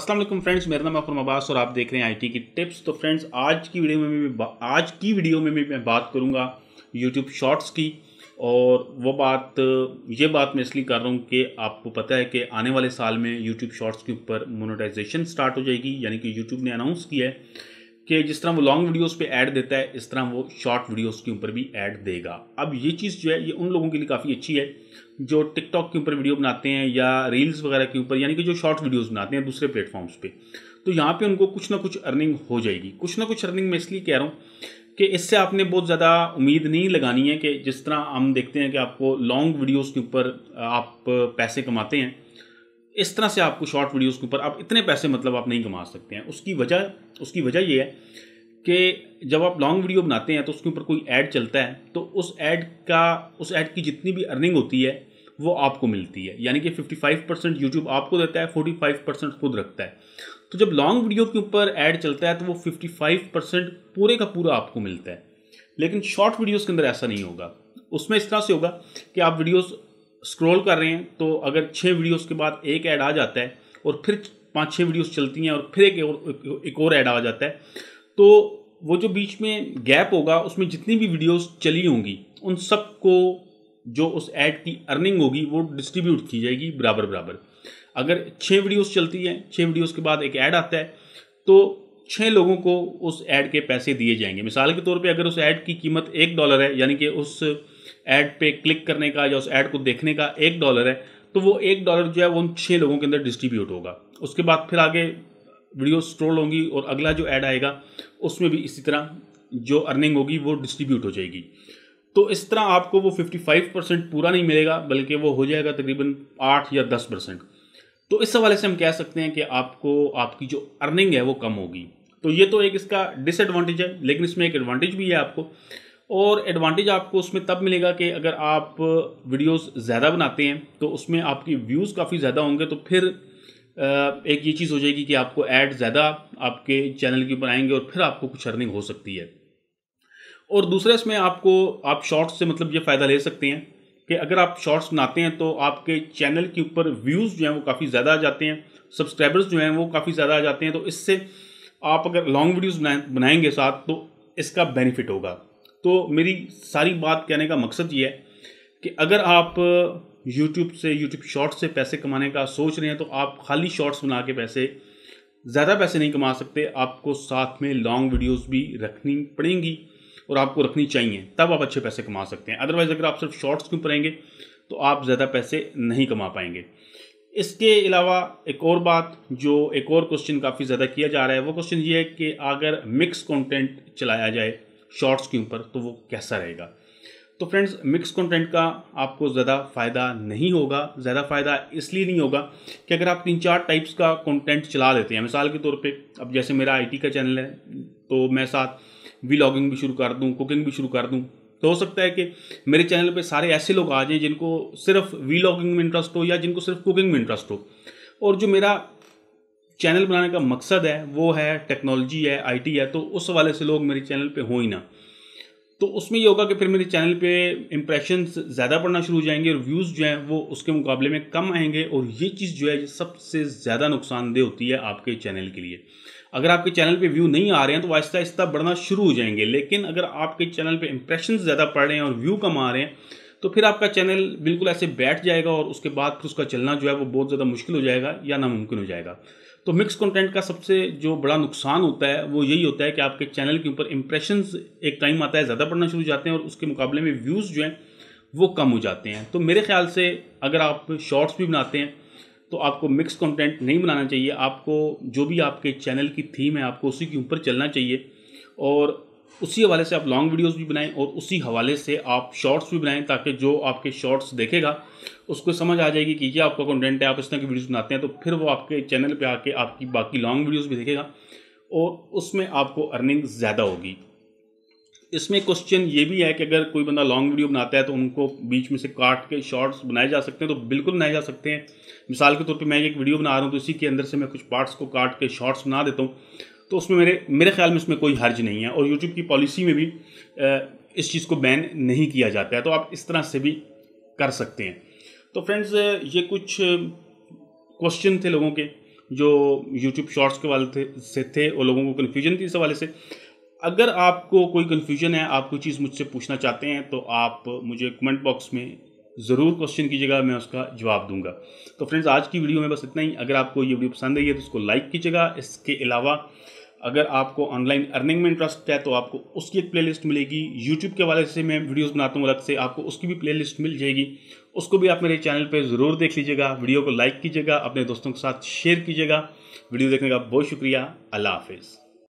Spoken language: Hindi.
असलम फ्रेंड्स मेरा नाम अखर मबास और आप देख रहे हैं आईटी की टिप्स तो फ्रेंड्स आज की वीडियो में भी आज की वीडियो में भी मैं बात करूंगा यूट्यूब शॉर्ट्स की और वो बात ये बात मैं इसलिए कर रहा हूँ कि आपको पता है कि आने वाले साल में यूट्यूब शॉर्ट्स के ऊपर मोनोटाइजेशन स्टार्ट हो जाएगी यानी कि यूट्यूब ने अनाउंस किया है कि जिस तरह वो लॉन्ग वीडियोस पे ऐड देता है इस तरह वो शॉर्ट वीडियोस के ऊपर भी ऐड देगा अब ये चीज़ जो है ये उन लोगों के लिए काफ़ी अच्छी है जो टिकटॉक के ऊपर वीडियो बनाते हैं या रील्स वगैरह के ऊपर यानी कि जो शॉर्ट वीडियोस बनाते हैं दूसरे प्लेटफॉर्म्स पे तो यहाँ पे उनको कुछ ना कुछ अर्निंग हो जाएगी कुछ ना कुछ अर्निंग मैं इसलिए कह रहा हूँ कि इससे आपने बहुत ज़्यादा उम्मीद नहीं लगानी है कि जिस तरह हम देखते हैं कि आपको लॉन्ग वीडियोज़ के ऊपर आप पैसे कमाते हैं इस तरह से आपको शॉर्ट वीडियोस के ऊपर आप इतने पैसे मतलब आप नहीं कमा सकते हैं उसकी वजह उसकी वजह ये है कि जब आप लॉन्ग वीडियो बनाते हैं तो उसके ऊपर कोई ऐड चलता है तो उस ऐड का उस ऐड की जितनी भी अर्निंग होती है वो आपको मिलती है यानी कि 55 परसेंट यूट्यूब आपको देता है 45 परसेंट खुद रखता है तो जब लॉन्ग वीडियो के ऊपर ऐड चलता है तो वो 55 परसेंट पूरे का पूरा आपको मिलता है लेकिन शॉर्ट वीडियोज़ के अंदर ऐसा नहीं होगा उसमें इस तरह से होगा कि आप वीडियोस स्क्रॉल कर रहे हैं तो अगर छः वीडियोस के बाद एक ऐड आ जाता है और फिर पाँच छः वीडियोस चलती हैं और फिर एक और एक और ऐड आ जाता है तो वो जो बीच में गैप होगा उसमें जितनी भी वीडियोस चली होंगी उन सबको जो उस ऐड की अर्निंग होगी वो डिस्ट्रीब्यूट की जाएगी बराबर बराबर अगर छः वीडियोस चलती हैं छः वीडियोस के बाद एक ऐड आता है तो छः लोगों को उस ऐड के पैसे दिए जाएंगे मिसाल के तौर पे अगर उस ऐड की कीमत एक डॉलर है यानी कि उस ऐड पे क्लिक करने का या उस ऐड को देखने का एक डॉलर है तो वो एक डॉलर जो है वो उन छः लोगों के अंदर डिस्ट्रीब्यूट होगा उसके बाद फिर आगे वीडियो स्ट्रोल होंगी और अगला जो ऐड आएगा उसमें भी इसी तरह जो अर्निंग होगी वो डिस्ट्रीब्यूट हो जाएगी तो इस तरह आपको वो 55 परसेंट पूरा नहीं मिलेगा बल्कि वो हो जाएगा तकरीबन आठ या दस परसेंट तो इस हवाले से हम कह सकते हैं कि आपको आपकी जो अर्निंग है वो कम होगी तो ये तो एक इसका डिसएडवांटेज है लेकिन इसमें एक एडवांटेज भी है आपको और एडवांटेज आपको उसमें तब मिलेगा कि अगर आप वीडियोस ज़्यादा बनाते हैं तो उसमें आपकी व्यूज़ काफ़ी ज़्यादा होंगे तो फिर एक ये चीज़ हो जाएगी कि आपको ऐड ज़्यादा आपके चैनल के ऊपर आएंगे और फिर आपको कुछ अर्निंग हो सकती है और दूसरा इसमें आपको आप शॉर्ट्स से मतलब ये फ़ायदा ले सकते हैं कि अगर आप शॉर्ट्स बनाते हैं तो आपके चैनल के ऊपर व्यूज़ जो हैं वो काफ़ी ज़्यादा आ जाते हैं सब्सक्राइबर्स जो हैं वो काफ़ी ज़्यादा आ जाते हैं तो इससे आप अगर लॉन्ग वीडियोज़ बनाएंगे साथ तो इसका बेनिफिट होगा तो मेरी सारी बात कहने का मकसद ये है कि अगर आप YouTube से YouTube शॉर्ट्स से पैसे कमाने का सोच रहे हैं तो आप खाली शॉर्ट्स बना के पैसे ज़्यादा पैसे नहीं कमा सकते आपको साथ में लॉन्ग वीडियोस भी रखनी पड़ेंगी और आपको रखनी चाहिए तब आप अच्छे पैसे कमा सकते हैं अदरवाइज़ अगर आप सिर्फ शॉर्ट्स क्यों पढ़ेंगे तो आप ज़्यादा पैसे नहीं कमा पाएंगे इसके अलावा एक और बात जो एक और क्वेश्चन काफ़ी ज़्यादा किया जा रहा है वो क्वेश्चन ये है कि अगर मिक्स कंटेंट चलाया जाए शॉर्ट्स के ऊपर तो वो कैसा रहेगा तो फ्रेंड्स मिक्स कंटेंट का आपको ज़्यादा फ़ायदा नहीं होगा ज़्यादा फ़ायदा इसलिए नहीं होगा कि अगर आप तीन चार टाइप्स का कंटेंट चला लेते हैं मिसाल के तौर पे अब जैसे मेरा आईटी का चैनल है तो मैं साथ व्लॉगिंग भी शुरू कर दूँ कुकिंग भी शुरू कर दूँ तो हो सकता है कि मेरे चैनल पर सारे ऐसे लोग आ जाएँ जिनको सिर्फ वी में इंटरेस्ट हो या जिनको सिर्फ कुकिंग में इंटरेस्ट हो और जो मेरा चैनल बनाने का मकसद है वो है टेक्नोलॉजी है आईटी है तो उस वाले से लोग मेरे चैनल पे हो ही ना तो उसमें ये होगा कि फिर मेरे चैनल पे इम्प्रेशन ज़्यादा पड़ना शुरू हो जाएंगे और व्यूज़ जो हैं वो उसके मुकाबले में कम आएंगे और ये चीज़ जो है ये सबसे ज़्यादा नुकसानदेह होती है आपके चैनल के लिए अगर आपके चैनल पे व्यू नहीं आ रहे हैं तो आहिस्ता आहिस्ता बढ़ना शुरू हो जाएंगे लेकिन अगर आपके चैनल पे इम्प्रेशन ज़्यादा पड़ रहे हैं और व्यू कम आ रहे हैं तो फिर आपका चैनल बिल्कुल ऐसे बैठ जाएगा और उसके बाद फिर उसका चलना जो है वो बहुत ज़्यादा मुश्किल हो जाएगा या नामुमकिन हो जाएगा तो मिक्स कंटेंट का सबसे जो बड़ा नुकसान होता है वो यही होता है कि आपके चैनल के ऊपर इंप्रेशन एक टाइम आता है ज़्यादा पढ़ना शुरू हो जाते हैं और उसके मुकाबले में व्यूज़ जो हैं वो कम हो जाते हैं तो मेरे ख्याल से अगर आप शॉर्ट्स भी बनाते हैं तो आपको मिक्स कंटेंट नहीं बनाना चाहिए आपको जो भी आपके चैनल की थीम है आपको उसी के ऊपर चलना चाहिए और उसी हवाले से आप लॉन्ग वीडियोस भी बनाएं और उसी हवाले से आप शॉर्ट्स भी बनाएं ताकि जो आपके शॉर्ट्स देखेगा उसको समझ आ जाएगी कि ये आपका कंटेंट है आप इस तरह की वीडियोस बनाते हैं तो फिर वो आपके चैनल पे आके आपकी बाकी लॉन्ग वीडियोस भी देखेगा और उसमें आपको अर्निंग ज़्यादा होगी इसमें क्वेश्चन ये भी है कि अगर कोई बंदा लॉन्ग वीडियो बनाता है तो उनको बीच में से काट के शॉर्ट्स बनाए जा सकते हैं तो बिल्कुल बनाए जा सकते हैं मिसाल के तौर पे मैं एक वीडियो बना रहा हूँ तो इसी के अंदर से मैं कुछ पार्ट्स को काट के शॉर्ट्स बना देता हूँ तो उसमें मेरे मेरे ख्याल में इसमें कोई हर्ज नहीं है और यूट्यूब की पॉलिसी में भी इस चीज़ को बैन नहीं किया जाता है तो आप इस तरह से भी कर सकते हैं तो फ्रेंड्स ये कुछ क्वेश्चन थे लोगों के जो यूट्यूब शॉर्ट्स के वाले थे से थे और लोगों को कन्फ्यूजन थी इस हवाले से अगर आपको कोई कन्फ्यूजन है आप कोई चीज़ मुझसे पूछना चाहते हैं तो आप मुझे कमेंट बॉक्स में ज़रूर क्वेश्चन कीजिएगा मैं उसका जवाब दूंगा तो फ्रेंड्स आज की वीडियो में बस इतना ही अगर आपको ये वीडियो पसंद आई है तो उसको लाइक कीजिएगा इसके अलावा अगर आपको ऑनलाइन अर्निंग में इंटरेस्ट है तो आपको उसकी एक प्लेलिस्ट मिलेगी यूट्यूब के वाले से मैं वीडियोस बनाता हूँ अलग से आपको उसकी भी प्लेलिस्ट मिल जाएगी उसको भी आप मेरे चैनल पे ज़रूर देख लीजिएगा वीडियो को लाइक कीजिएगा अपने दोस्तों के साथ शेयर कीजिएगा वीडियो देखने का बहुत शुक्रिया अल्लाह हाफिज़